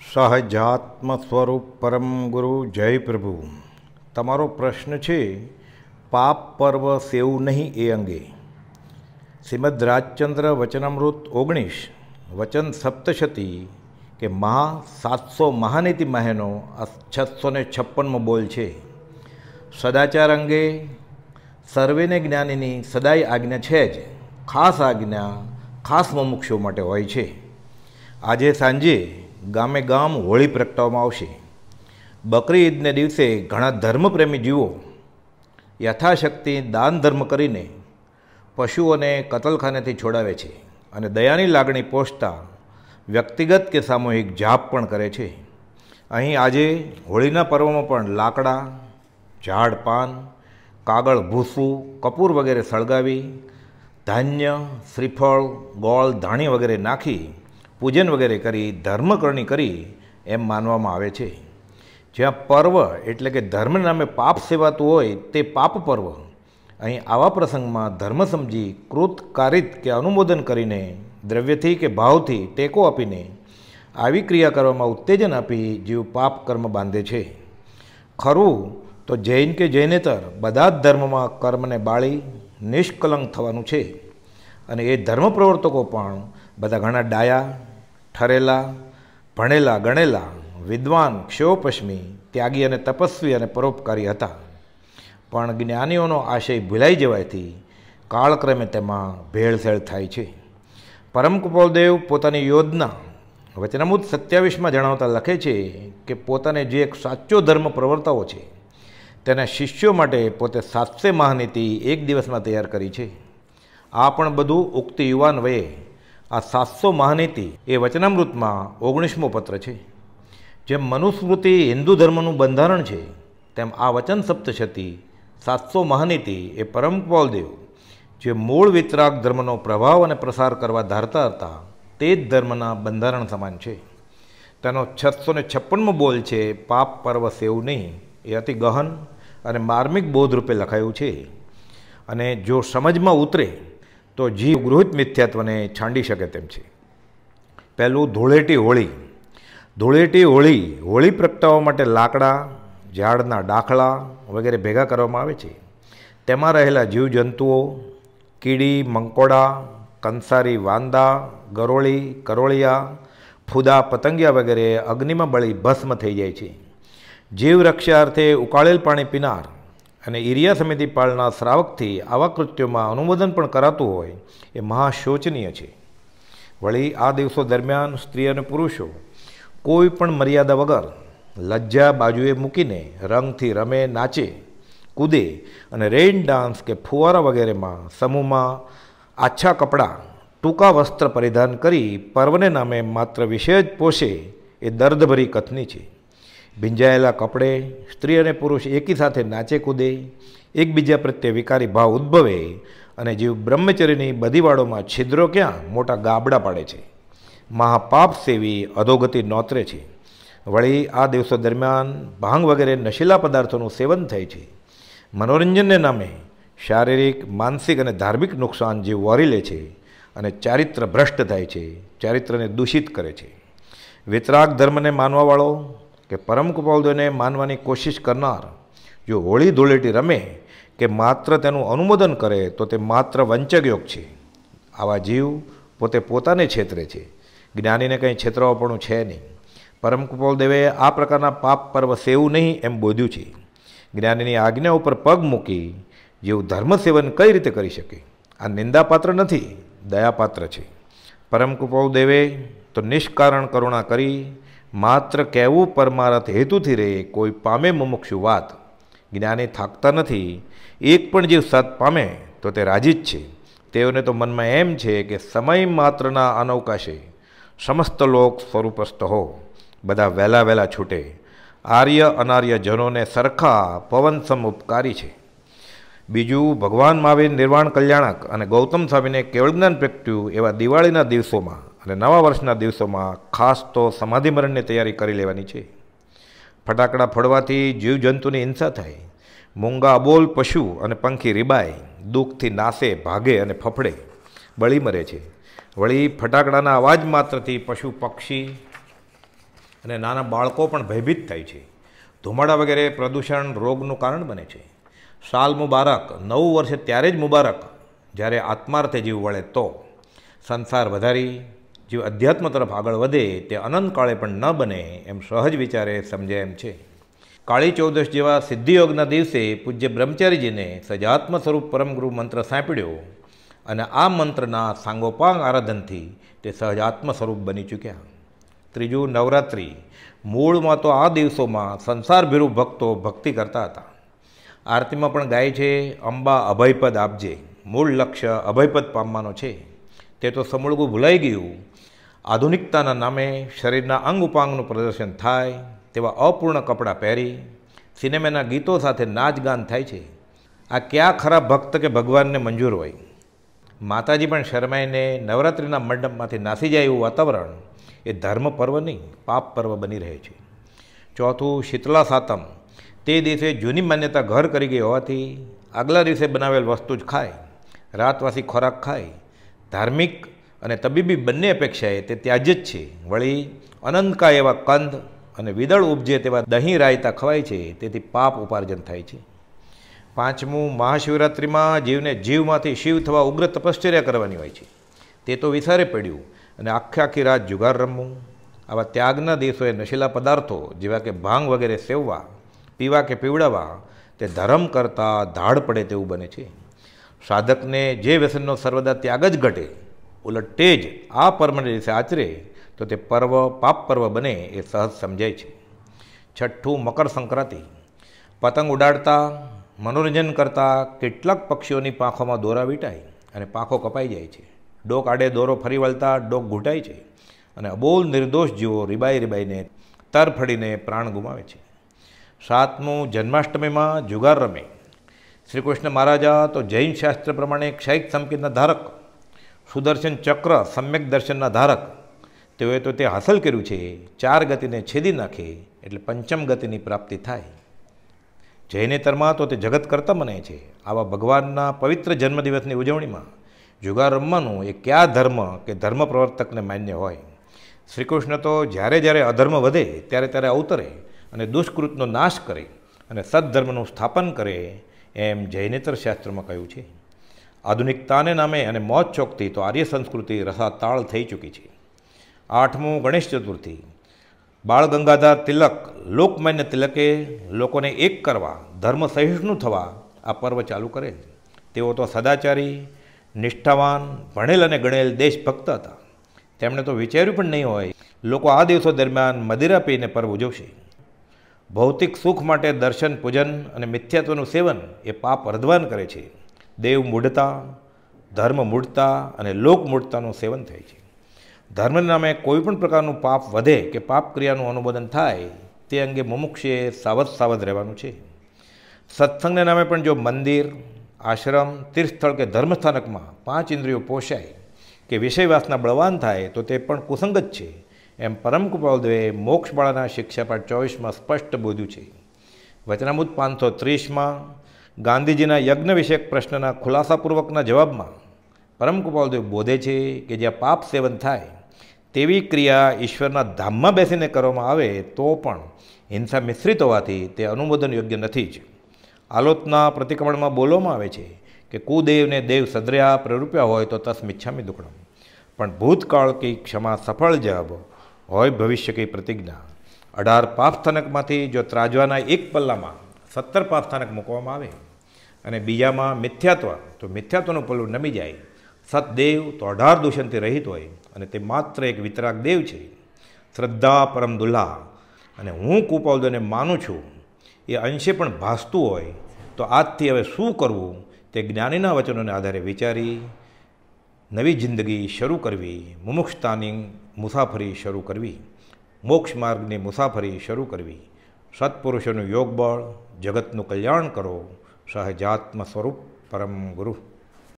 સહજાત્મ સ્વરૂપ પરમ ગુરુ જય પ્રભુ તમારો પ્રશ્ન છે પાપ પર્વ સેવું નહીં એ અંગે શ્રીમદ રાજચંદ્ર વચનામૃત ઓગણીસ વચન સપ્તશતી કે મહા સાતસો મહાનીતિ મહેનો આ છસો ને છપ્પનમો બોલ છે સદાચાર અંગે સર્વેને જ્ઞાનીની સદાય આજ્ઞા છે જ ખાસ આજ્ઞા ખાસ મુમુક્ષો માટે હોય છે આજે સાંજે ગામે ગામ હોળી પ્રગટાવવામાં આવશે બકરી ઈદને દિવસે ઘણા ધર્મપ્રેમી જીવો યથાશક્તિ દાન ધર્મ કરીને પશુઓને કતલખાનેથી છોડાવે છે અને દયાની લાગણી પહોંચતા વ્યક્તિગત કે સામૂહિક જાપ પણ કરે છે અહીં આજે હોળીના પર્વમાં પણ લાકડા ઝાડ પાન કાગળ ભૂસું કપૂર વગેરે સળગાવી ધાન્ય શ્રીફળ ગોળ ધાણી વગેરે નાખી પૂજન વગેરે કરી ધર્મકરણી કરી એમ માનવામાં આવે છે જ્યાં પર્વ એટલે કે ધર્મ નામે પાપ સેવાતું હોય તે પાપ પર્વ અહીં આવા પ્રસંગમાં ધર્મ સમજી કૃત કારિત કે અનુમોદન કરીને દ્રવ્યથી કે ભાવથી ટેકો આપીને આવી ક્રિયા કરવામાં ઉત્તેજન આપી જીવ પાપ કર્મ બાંધે છે ખરું તો જૈન કે જૈનેતર બધા જ ધર્મમાં કર્મને બાળી નિષ્કલંક થવાનું છે અને એ ધર્મ પ્રવર્તકો પણ બધા ઘણા ડાયા ઠરેલા ભણેલા ગણેલા વિદ્વાન ક્ષયોપશ્મી ત્યાગી અને તપસ્વી અને પરોપકારી હતા પણ જ્ઞાનીઓનો આશય ભૂલાઈ જવાથી કાળક્રમે તેમાં ભેળસેળ થાય છે પરમકુપોલદેવ પોતાની યોજના વચનામૂત સત્યાવીસમાં જણાવતા લખે છે કે પોતાને જે એક સાચો ધર્મ પ્રવર્તાવો છે તેના શિષ્યો માટે પોતે સાતસે મહાનીતિ એક દિવસમાં તૈયાર કરી છે આ પણ બધું ઉક્ત યુવાન વયે આ સાતસો મહાનીતિ એ વચનામૃતમાં ઓગણીસમો પત્ર છે જેમ મનુસ્મૃતિ હિન્દુ ધર્મનું બંધારણ છે તેમ આ વચન સપ્તશતી સાતસો મહાનીતિ એ પરમ પૌલદેવ જે મૂળ વિતરાગ ધર્મનો પ્રભાવ અને પ્રસાર કરવા ધારતા હતા તે જ ધર્મના બંધારણ સમાન છે તેનો છસો ને છપ્પનમો બોલ છે પાપ પર્વ સેવું નહીં એ અતિ ગહન અને માર્મિક બોધરૂપે લખાયું છે અને જો સમજમાં ઉતરે તો જીવ ગૃહિત મિથ્યાત્વને છાંડી શકે તેમ છે પહેલું ધૂળેટી હોળી ધૂળેટી હોળી હોળી પ્રગટાવવા માટે લાકડા ઝાડના ડાખલા વગેરે ભેગા કરવામાં આવે છે તેમાં રહેલા જીવજંતુઓ કીડી મંકોડા કંસારી વાંદા ગરોળી કરોળિયા ફુદા પતંગિયા વગેરે અગ્નિમાં બળી ભસ્મ થઈ જાય છે જીવ રક્ષા અર્થે ઉકાળેલ પાણી પીનાર અને એરિયા સમિતિ પાળના શ્રાવકથી આવા કૃત્યોમાં અનુમોદન પણ કરાતું હોય એ મહાશોચનીય છે વળી આ દિવસો દરમિયાન સ્ત્રી અને પુરુષો કોઈ પણ મર્યાદા વગર લજ્જા બાજુએ મૂકીને રંગથી રમે નાચે કૂદે અને રેઇન ડાન્સ કે ફુવારા વગેરેમાં સમૂહમાં આછા કપડાં ટૂંકા વસ્ત્ર પરિધાન કરી પર્વને નામે માત્ર વિષય જ પોષે એ દર્દભરી કથની છે ભીંજાયેલા કપડે સ્ત્રી અને પુરુષ એકી સાથે નાચે કૂદે એકબીજા પ્રત્યે વિકારી ભાવ ઉદ્ભવે અને જીવ બ્રહ્મચર્યની બધી છિદ્રો ક્યાં મોટા ગાબડા પાડે છે મહાપાપ સેવી અધોગતિ નોતરે છે વળી આ દિવસો દરમિયાન ભાંગ વગેરે નશીલા પદાર્થોનું સેવન થાય છે મનોરંજનને નામે શારીરિક માનસિક અને ધાર્મિક નુકસાન જે વરી લે છે અને ચારિત્ર ભ્રષ્ટ થાય છે ચારિત્રને દૂષિત કરે છે વિતરાગ ધર્મને માનવાવાળો કે પરમ કૃપાલદેવને માનવાની કોશિશ કરનાર જો હોળી ધૂળેટી રમે કે માત્ર તેનું અનુમોદન કરે તો તે માત્ર યોગ છે આવા જીવ પોતે પોતાને છેતરે છે જ્ઞાનીને કંઈ છેતરાવાપણું છે નહીં પરમ કૃપાલદેવે આ પ્રકારના પાપ પર્વ સેવું નહીં એમ બોધ્યું છે જ્ઞાનીની આજ્ઞા ઉપર પગ મૂકી જેવું ધર્મ સેવન કઈ રીતે કરી શકે આ નિંદાપાત્ર નથી દયાપાત્ર છે પરમ કૃપાલદેવે તો નિષ્કારણ કરુણા કરી માત્ર કહેવું પરમારથ હેતુથી રહે કોઈ પામે મુમુક્ષુ વાત જ્ઞાને થાકતા નથી એક પણ જીવ સત પામે તો તે રાજી જ છે તેઓને તો મનમાં એમ છે કે સમય માત્રના અનવકાશે સમસ્ત લોક સ્વરૂપસ્થ હો બધા વહેલા વહેલા છૂટે આર્ય અનાર્ય જનોને સરખા પવનસમ ઉપકારી છે બીજું ભગવાન મહાવીર નિર્વાણ કલ્યાણક અને ગૌતમ સ્વામીને કેવળ જ્ઞાન પ્રગટ્યું એવા દિવાળીના દિવસોમાં એટલે નવા વર્ષના દિવસોમાં ખાસ તો સમાધિમરણની તૈયારી કરી લેવાની છે ફટાકડા ફોડવાથી જીવજંતુની હિંસા થાય મૂંગા અબોલ પશુ અને પંખી રીબાય દુઃખથી નાસે ભાગે અને ફફડે બળી મરે છે વળી ફટાકડાના અવાજ માત્રથી પશુ પક્ષી અને નાના બાળકો પણ ભયભીત થાય છે ધુમાડા વગેરે પ્રદૂષણ રોગનું કારણ બને છે સાલ મુબારક નવું વર્ષે ત્યારે જ મુબારક જ્યારે આત્માર્થે જીવ વળે તો સંસાર વધારી જીવ અધ્યાત્મ તરફ આગળ વધે તે અનંત કાળે પણ ન બને એમ સહજ વિચારે સમજે એમ છે કાળી ચૌદશ જેવા સિદ્ધિયોગના દિવસે પૂજ્ય બ્રહ્મચારીજીને સજાત્મ સ્વરૂપ પરમગુરુ મંત્ર સાંપડ્યો અને આ મંત્રના સાંગોપાંગ આરાધનથી તે સહજાત્મ સ્વરૂપ બની ચૂક્યા ત્રીજું નવરાત્રિ મૂળમાં તો આ દિવસોમાં સંસારભીરુ ભક્તો ભક્તિ કરતા હતા આરતીમાં પણ ગાય છે અંબા અભયપદ આપજે મૂળ લક્ષ્ય અભયપદ પામવાનો છે તે તો સમૂળગું ભૂલાઈ ગયું આધુનિકતાના નામે શરીરના અંગ ઉપાંગનું પ્રદર્શન થાય તેવા અપૂર્ણ કપડાં પહેરી સિનેમાના ગીતો સાથે નાચગાન થાય છે આ ક્યાં ખરાબ ભક્ત કે ભગવાનને મંજૂર હોય માતાજી પણ શરમાઈને નવરાત્રિના મંડપમાંથી નાસી જાય એવું વાતાવરણ એ ધર્મ પર્વ નહીં પાપ પર્વ બની રહે છે ચોથું શીતલા સાતમ તે દિવસે જૂની માન્યતા ઘર કરી ગઈ હોવાથી આગલા દિવસે બનાવેલ વસ્તુ જ ખાય રાતવાસી ખોરાક ખાય ધાર્મિક અને તબીબી બંને અપેક્ષાએ તે ત્યાં જ છે વળી અનંતકા એવા કંદ અને વિદળ ઉપજે તેવા દહીં રાયતા ખવાય છે તેથી પાપ ઉપાર્જન થાય છે પાંચમું મહાશિવરાત્રિમાં જીવને જીવમાંથી શિવ થવા ઉગ્ર તપશ્ચર્યા કરવાની હોય છે તે તો વિસારે પડ્યું અને આખે આખી રાત જુગાર રમવું આવા ત્યાગના દિવસોએ નશીલા પદાર્થો જેવા કે ભાંગ વગેરે સેવવા પીવા કે પીવડાવવા તે ધર્મ કરતાં ધાડ પડે તેવું બને છે સાધકને જે વ્યસનનો સર્વદા ત્યાગ જ ઘટે ઉલટે જ આ પર્વને દિવસે આચરે તો તે પર્વ પાપ પર્વ બને એ સહજ સમજાય છે છઠ્ઠું મકર સંક્રાંતિ પતંગ ઉડાડતા મનોરંજન કરતાં કેટલાક પક્ષીઓની પાંખોમાં દોરા વીંટાય અને પાંખો કપાઈ જાય છે ડોક આડે દોરો ફરી વળતા ડોક ઘૂંટાય છે અને અબોલ નિર્દોષ જીવો રીબાઈ રીબાઈને તરફડીને પ્રાણ ગુમાવે છે સાતમું જન્માષ્ટમીમાં જુગાર રમે શ્રીકૃષ્ણ મહારાજા તો જૈન શાસ્ત્ર પ્રમાણે ક્ષૈક સંકેતના ધારક સુદર્શન ચક્ર સમ્યક દર્શનના ધારક તેઓએ તો તે હાંસલ કર્યું છે ચાર ગતિને છેદી નાખે એટલે પંચમ ગતિની પ્રાપ્તિ થાય જૈનેતરમાં તો તે જગત કરતા મને છે આવા ભગવાનના પવિત્ર જન્મદિવસની ઉજવણીમાં જુગાર રમવાનું એ કયા ધર્મ કે ધર્મ પ્રવર્તકને માન્ય હોય શ્રીકૃષ્ણ તો જ્યારે જ્યારે અધર્મ વધે ત્યારે ત્યારે અવતરે અને દુષ્કૃતનો નાશ કરે અને સદ્ધર્મનું સ્થાપન કરે એમ જૈનેતર શાસ્ત્રમાં કહ્યું છે આધુનિકતાને નામે અને મોજ ચોકથી તો આર્ય સંસ્કૃતિ રસાતાળ થઈ ચૂકી છે આઠમું ગણેશ ચતુર્થી બાળ ગંગાધર તિલક લોકમાન્ય તિલકે લોકોને એક કરવા ધર્મ સહિષ્ણુ થવા આ પર્વ ચાલુ કરે તેઓ તો સદાચારી નિષ્ઠાવાન ભણેલ અને ગણેલ દેશભક્ત હતા તેમણે તો વિચાર્યું પણ નહીં હોય લોકો આ દિવસો દરમિયાન મદિરા પીને પર્વ ઉજવશે ભૌતિક સુખ માટે દર્શન પૂજન અને મિથ્યાત્વનું સેવન એ પાપ રદવાન કરે છે દેવ મૂઢતા ધર્મ મૂઢતા અને લોક મૂઢતાનું સેવન થાય છે ધર્મના નામે કોઈપણ પ્રકારનું પાપ વધે કે પાપ ક્રિયાનું અનુમોદન થાય તે અંગે મુમુક્ષે સાવધ સાવધ રહેવાનું છે સત્સંગના નામે પણ જો મંદિર આશ્રમ તીર્થસ્થળ કે ધર્મસ્થાનકમાં પાંચ ઇન્દ્રિયો પોષાય કે વિષયવાસના બળવાન થાય તો તે પણ કુસંગત છે એમ પરમ કૃપાલદેવે મોક્ષબાળાના શિક્ષાપાઠ ચોવીસમાં સ્પષ્ટ બોધ્યું છે વચનામુદ પાંચસો ત્રીસમાં ગાંધીજીના યજ્ઞ વિષયક પ્રશ્નના ખુલાસાપૂર્વકના જવાબમાં પરમગોપાલદેવ બોધે છે કે જ્યાં પાપ સેવન થાય તેવી ક્રિયા ઈશ્વરના ધામમાં બેસીને કરવામાં આવે તો પણ હિંસા મિશ્રિત હોવાથી તે અનુમોદન યોગ્ય નથી જ આલોચના પ્રતિક્રમણમાં બોલવામાં આવે છે કે કુદેવને દેવ સદ્રયા પ્રરૂપ્યા હોય તો તસ્મિચ્છામી દુકડમ પણ ભૂતકાળ કે ક્ષમા સફળ જવાબ હોય ભવિષ્ય કઈ પ્રતિજ્ઞા અઢાર પાપ સ્થાનકમાંથી જો ત્રાજવાના એક પલ્લામાં સત્તર પાપ સ્થાનક મૂકવામાં આવે અને બીજામાં મિથ્યાત્વ તો મિથ્યાત્વનું પલ્લું નમી જાય સતદેવ તો અઢાર દૂષણથી રહિત હોય અને તે માત્ર એક વિતરાગ દેવ છે શ્રદ્ધા પરમ દુલ્હા અને હું કુપાવદોને માનું છું એ અંશે પણ ભાસતું હોય તો આજથી હવે શું કરવું તે જ્ઞાનીના વચનોને આધારે વિચારી નવી જિંદગી શરૂ કરવી મુમુક્ષતાની મુસાફરી શરૂ કરવી મોક્ષ માર્ગની મુસાફરી શરૂ કરવી સત્પુરુષોનું યોગબળ જગતનું કલ્યાણ કરો સહજાત્મ સ્વરૂપ પરમ ગુરુ